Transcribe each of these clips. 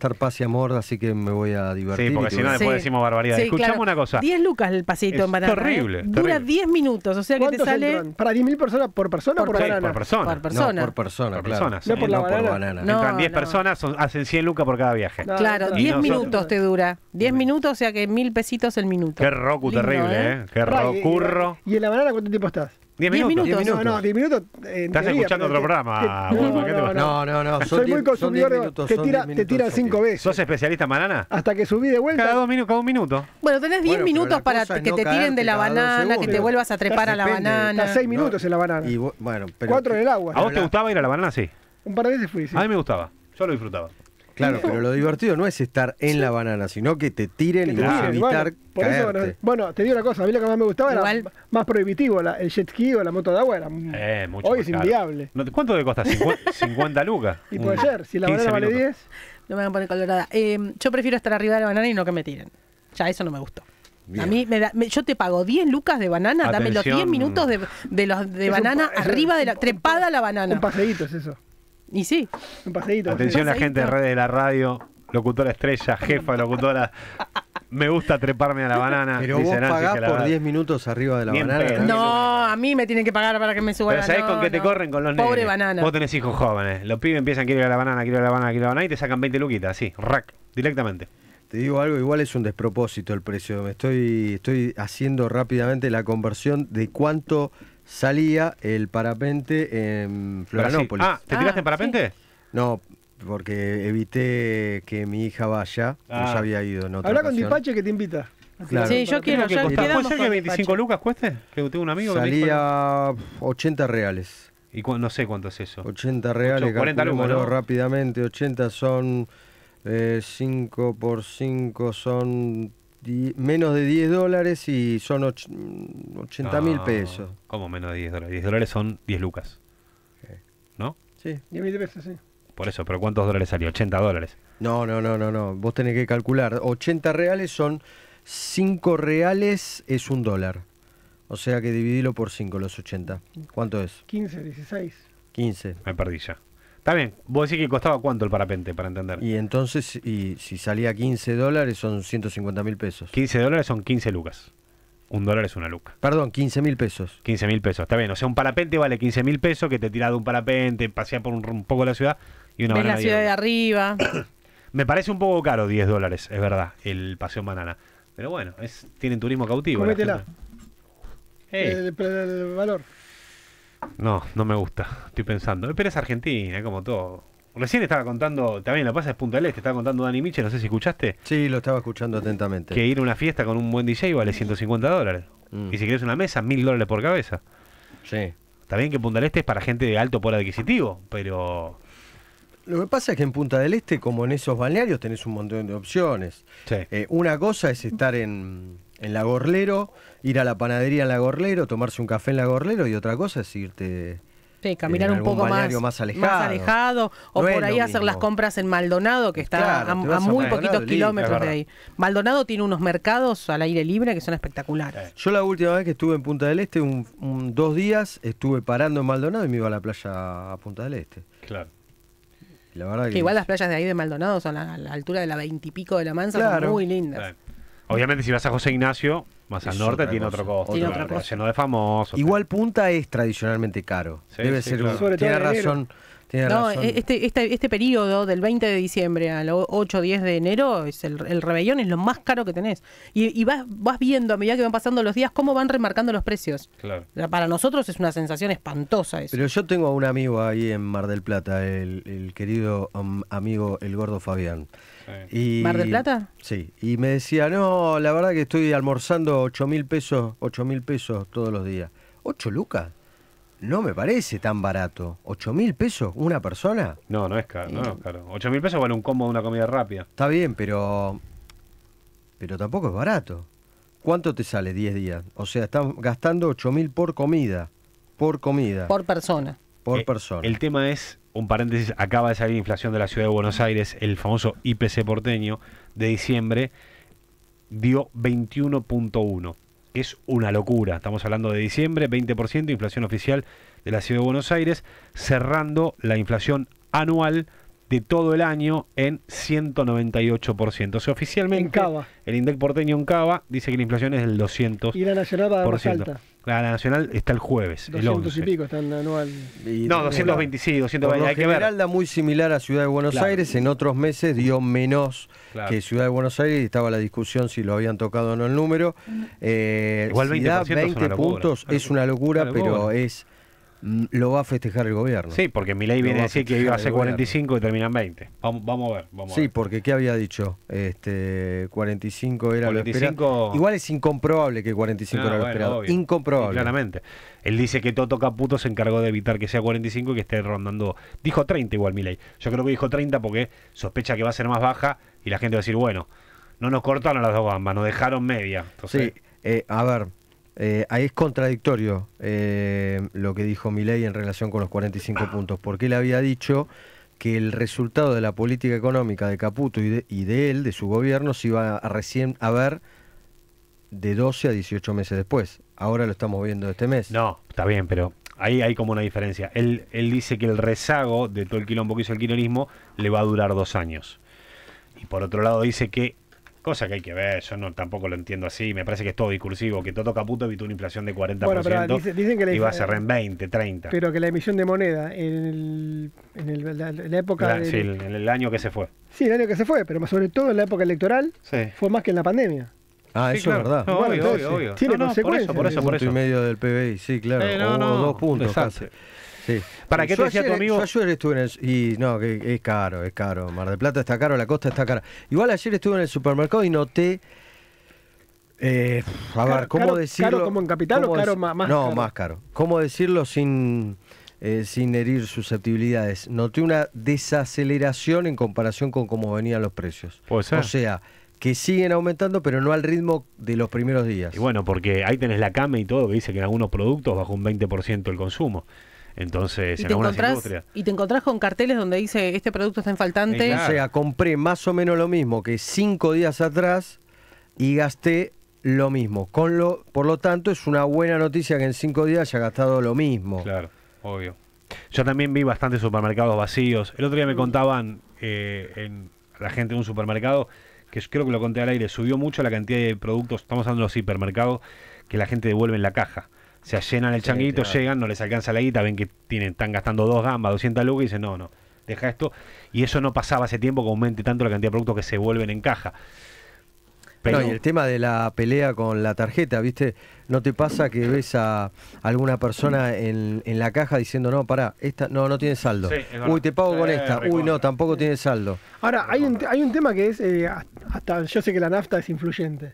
estar paz y amor, así que me voy a divertir. Sí, porque si no después decimos barbaridad. Sí, Escuchamos una cosa. 10 lucas el pasito en banana. ¿eh? Terrible. Dura 10 minutos, o sea que te sale... Entran? ¿Para 10.000 personas por persona por, o por banana? Por persona. Por persona. No, por persona, por claro. Personas. No por, la banana. Por banana. No, Entran 10 personas, son, hacen 100 lucas por cada viaje. claro, 10 minutos te dura. 10 minutos, o sea que 1.000 pesitos el minuto. Qué rocu terrible, ¿eh? ¿eh? Qué rocurro. ¿Y en la banana cuánto tiempo estás? 10 minutos. minutos. No, no, 10 minutos. Estás escuchando otro programa. no, no, no, Soy muy consumidor. Minutos, te tira, te cinco veces. ¿Sos especialista en banana? Hasta que subí de vuelta. Cada dos minutos, cada un minuto. Bueno, tenés 10 minutos para que te tiren de la banana, que te vuelvas a trepar a la banana. Estás 6 minutos en la banana. bueno, 4 en el agua. ¿A vos te gustaba ir a la banana? Sí. Un par de veces fui, sí. A mí me gustaba. Yo lo disfrutaba. Claro, pero lo divertido no es estar en la banana, sino que te tiren y te y a evitar bueno, eh, bueno, te digo una cosa, a mí lo que más me gustaba era más prohibitivo, la, el jet ski o la moto de agua era eh, hoy es inviable. ¿Cuánto te costas? 50, lucas. Y puede mm. ser, si la banana vale 10. No me van a poner colorada. Eh, yo prefiero estar arriba de la banana y no que me tiren. Ya eso no me gustó. A mí me yo te pago 10 lucas de banana, dame los 10 minutos de, de banana arriba de la trepada la banana. Un paseíto es eso. Y sí. Un Atención la gente de redes de la radio, locutora estrella, jefa locutora. Me gusta treparme a la banana. Pero vos pagás por 10 minutos arriba de la banana. No, a mí me tienen que pagar para que me suba la ¿sabés con qué te corren? Con los Pobre banana. Vos tenés hijos jóvenes. Los pibes empiezan, quiero ir a la banana, quiero ir a la banana, quiero a la banana, y te sacan 20 luquitas, así, rack, directamente. Te digo algo, igual es un despropósito el precio. Me estoy, estoy haciendo rápidamente la conversión de cuánto salía el parapente en Florianópolis. Ah, ¿te tiraste en ah, parapente? No, porque evité que mi hija vaya, ah. ya había ido. En otra Habla con Dipache que te invita. Claro. Sí, yo quiero. Que ¿Puede ser que 25 lucas cueste? Que tengo un amigo Salía 80 reales. Y no sé cuánto es eso. 80 reales, 40 lucas, ¿no? rápidamente. 80 son eh, 5 por 5 son menos de 10 dólares y son 80 mm, mil ah, pesos. ¿Cómo menos de 10 dólares? 10 dólares son 10 lucas. Eh. ¿No? Sí, 10 mil pesos, sí. Por eso, pero ¿cuántos dólares salió? ¿80 dólares? No, no, no, no, no. Vos tenés que calcular. 80 reales son 5 reales es un dólar. O sea que dividilo por 5, los 80. ¿Cuánto es? 15, 16. 15. Me perdí ya. Está bien, vos decís que costaba cuánto el parapente, para entender. Y entonces, y si salía 15 dólares, son 150 mil pesos. 15 dólares son 15 lucas. Un dólar es una luca. Perdón, 15 mil pesos. 15 mil pesos, está bien. O sea, un parapente vale 15 mil pesos, que te tirás de un parapente, paseás por un, poco de la ciudad y una Ves la ciudad de arriba. Me parece un poco caro 10 dólares, es verdad, el paseo en banana. Pero bueno, es, tienen turismo cautivo. Cométela. Eh, el valor. No, no me gusta, estoy pensando. Pero es Argentina, como todo. Recién estaba contando, también la pasa es Punta del Este, estaba contando Dani Miche, no sé si escuchaste. Sí, lo estaba escuchando atentamente. Que ir a una fiesta con un buen DJ vale 150 dólares. Mm. Y si quieres una mesa, 1000 dólares por cabeza. Sí. Está que Punta del Este es para gente de alto poder adquisitivo, pero... Lo que pasa es que en Punta del Este, como en esos balnearios, tenés un montón de opciones. Sí. Eh, una cosa es estar en en la Gorlero, ir a la panadería en la Gorlero, tomarse un café en la Gorlero y otra cosa es irte Sí, eh, caminar un poco más, alejado, o por ahí hacer las compras en Maldonado, que está a, muy poquitos kilómetros de ahí. Maldonado tiene unos mercados al aire libre que son espectaculares. Eh, yo la última vez que estuve en Punta del Este, un, dos días, estuve parando en Maldonado y me iba a la playa a Punta del Este. Claro. que, igual las playas de ahí de Maldonado son a, la altura de la veintipico de la Mansa, son muy lindas. Obviamente, si vas a José Ignacio, más al norte tiene otro costo. Tiene otra cosa. Lleno de famoso. Igual Punta es tradicionalmente caro. Debe ser Tiene razón no, e-, Este, este, este periodo del 20 de diciembre al 8 o 10 de enero, es el, el, es lo más caro que tenés. Y, vas, vas viendo a medida que van pasando los días cómo van remarcando los precios. Para nosotros es una sensación espantosa eso. Pero yo tengo a un amigo ahí en Mar del Plata, el, querido um, amigo el gordo Fabián. ¿Mar del Plata? Sí. Y me decía, no, la verdad que estoy almorzando 8 mil pesos, 8 mil pesos todos los días. ¿8 lucas? no me parece tan barato. ¿8 mil pesos una persona? No, no es caro, no, es caro. 8 mil pesos vale un combo de una comida rápida. Está bien, pero. Pero tampoco es barato. ¿Cuánto te sale 10 días? O sea, estás gastando 8 mil por comida. Por comida. Por persona. Por eh, persona. El tema es, un paréntesis, acaba de salir inflación de la ciudad de Buenos Aires, el famoso IPC porteño de diciembre dio 21.1 es una locura. Estamos hablando de diciembre, 20% inflación oficial de la ciudad de Buenos Aires, cerrando la inflación anual de todo el año en 198%. O sea, oficialmente el INDEC porteño en Cava dice que la inflación es del 200%. Y la nacional va la Nacional está el jueves, 200 el y pico está en anual. no, 226, 220. Hay que da muy similar a Ciudad de Buenos Aires. En otros meses dio menos que Ciudad de Buenos Aires. y Estaba la discusión si lo habían tocado o no el número. Eh, Igual 20, puntos es una locura pero es Mm, lo va a festejar el gobierno. Sí, porque mi ley viene a decir que iba a ser 45 y terminan 20. Vamos, a ver. Vamos sí, porque ¿qué había dicho? Este, 45 era lo esperado. Igual es incomprobable que 45 ah, era lo esperado. Incomprobable. Claramente. Él dice que Toto Caputo se encargó de evitar que sea 45 y que esté rondando. Dijo 30 igual mi ley. Yo creo que dijo 30 porque sospecha que va a ser más baja y la gente va a decir, bueno, no nos cortaron las dos gambas, nos dejaron media. sí, eh, a ver. Eh, ahí es contradictorio eh, lo que dijo Milei en relación con los 45 ah. puntos, porque él había dicho que el resultado de la política económica de Caputo y de, él, de su gobierno, se iba a recién a ver de 12 a 18 meses después. Ahora lo estamos viendo este mes. No, está bien, pero ahí hay como una diferencia. Él, dice que el rezago de todo el quilombo que hizo el kirchnerismo le va a durar dos años. Y por otro lado dice que Cosa que hay que ver, yo no tampoco lo entiendo así, me parece que es todo discursivo, que Toto Caputo evitó una inflación de 40% y va a cerrar en 20, 30. Pero que la emisión de moneda en, el, en, el, la, época... sí, en el, año que se fue. Sí, el año que se fue, pero sobre todo en la época electoral fue más que en la pandemia. Ah, eso es verdad. obvio, obvio, Tiene no, no, Por eso, por eso, por eso. Punto y medio del PBI, sí, claro. Eh, o dos puntos ¿Para qué te decía amigo? ayer estuve en Y no, que es caro, es caro. Mar del Plata está caro, la costa está cara. Igual ayer estuve en el supermercado y noté. Eh, a ver, ¿cómo decirlo? ¿Caro como en capital o más, caro? No, más caro. ¿Cómo decirlo sin, eh, sin herir susceptibilidades? Noté una desaceleración en comparación con cómo venían los precios. O sea, o sea que siguen aumentando, pero no al ritmo de los primeros días. Y bueno, porque ahí tenés la CAME y todo, que dice que en algunos productos bajó un 20% el consumo. Entonces, ¿Y te Y te encontrás con carteles donde dice este producto está en faltante. O sea, compré más o menos lo mismo que cinco días atrás y gasté lo mismo. Con lo, por lo tanto, es una buena noticia que en cinco días haya gastado lo mismo. Claro, obvio. Yo también vi bastantes supermercados vacíos. El otro día me mm. contaban eh, en la gente de un supermercado, que creo que lo conté al aire, subió mucho la cantidad de productos, estamos hablando de los hipermercados, que la gente devuelve en la caja se llenan el changuito, llegan, no les alcanza la guita, ven que tienen, están gastando dos gambas, 200 lucas y dicen, no, no, deja esto. Y eso no pasaba hace tiempo que aumente tanto la cantidad de productos que se vuelven en caja. No, y el tema de la pelea con la tarjeta, ¿viste? ¿No te pasa que ves a alguna persona en, la caja diciendo, no, pará, esta no, no tiene saldo? Uy, te pago con esta. Uy, no, tampoco tiene saldo. Ahora, hay un, hay un tema que es, eh, hasta yo sé que la nafta es influyente,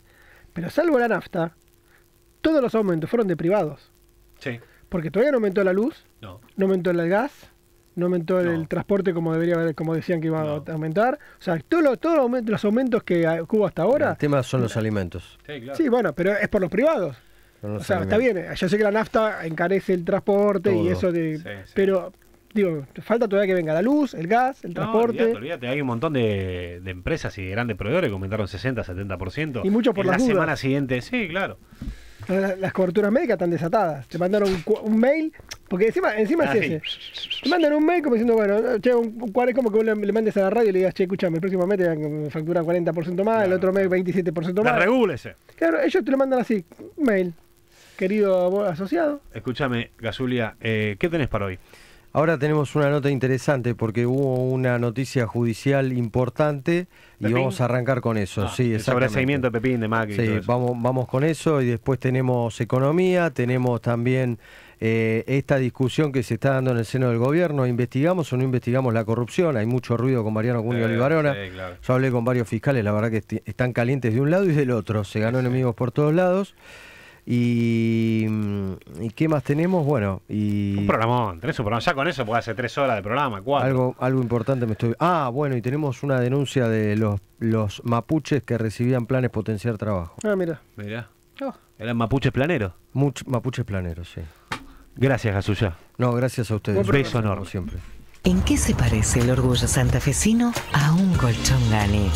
pero salvo la nafta, todos los aumentos fueron de privados. Sí. Porque todavía no aumentó la luz, no, no aumentó el gas, no aumentó el transporte como debería haber, como decían que iba a aumentar. O sea, todos los, todos los aumentos que hubo hasta ahora. El tema son los alimentos. Sí, claro. sí bueno, pero es por los privados. o sea, está bien, yo sé que la nafta encarece el transporte y eso de. Pero, digo, falta todavía que venga la luz, el gas, el transporte. Olvidate, Hay un montón de, de, empresas y de grandes proveedores que aumentaron 60, 70%. Y mucho por en la semana siguiente, sí, claro las, coberturas médicas están desatadas. Te mandaron un, mail, porque encima, encima es ah, ese. Te mandan un mail como diciendo, bueno, che, un, cuál es como que vos le, mandes a la radio y le digas, che, escúchame, próximamente me factura 40% más, el otro mes 27% más. Regúlese. Claro, ellos te lo mandan así, un mail, querido asociado. Escúchame, Gasulia, eh, ¿qué tenés para hoy? Ahora tenemos una nota interesante porque hubo una noticia judicial importante y vamos a arrancar con eso. Ah, sí, sobre seguimiento de Pepín, de Macri. Sí, Vamos, vamos con eso y después tenemos economía, tenemos también eh, esta discusión que se está dando en el seno del gobierno. ¿Investigamos o no investigamos la corrupción? Hay mucho ruido con Mariano Cunio eh, Olivarona. Yo hablé con varios fiscales, la verdad que están calientes de un lado y del otro. Se ganó enemigos por todos lados. Mm, y, qué más tenemos? Bueno, y. Un programón, tenés un programa. Ya con eso porque hace tres horas de programa, cuatro. Algo, importante me estoy. Ah, bueno, y tenemos una denuncia de los, mapuches que recibían planes potenciar trabajo. Ah, mira. Mira. Oh. Eran mapuches planeros. mapuches planeros, sí. Gracias, suya No, gracias a ustedes. Un beso honor. siempre. ¿En qué se parece el orgullo santafesino a un colchón Gani?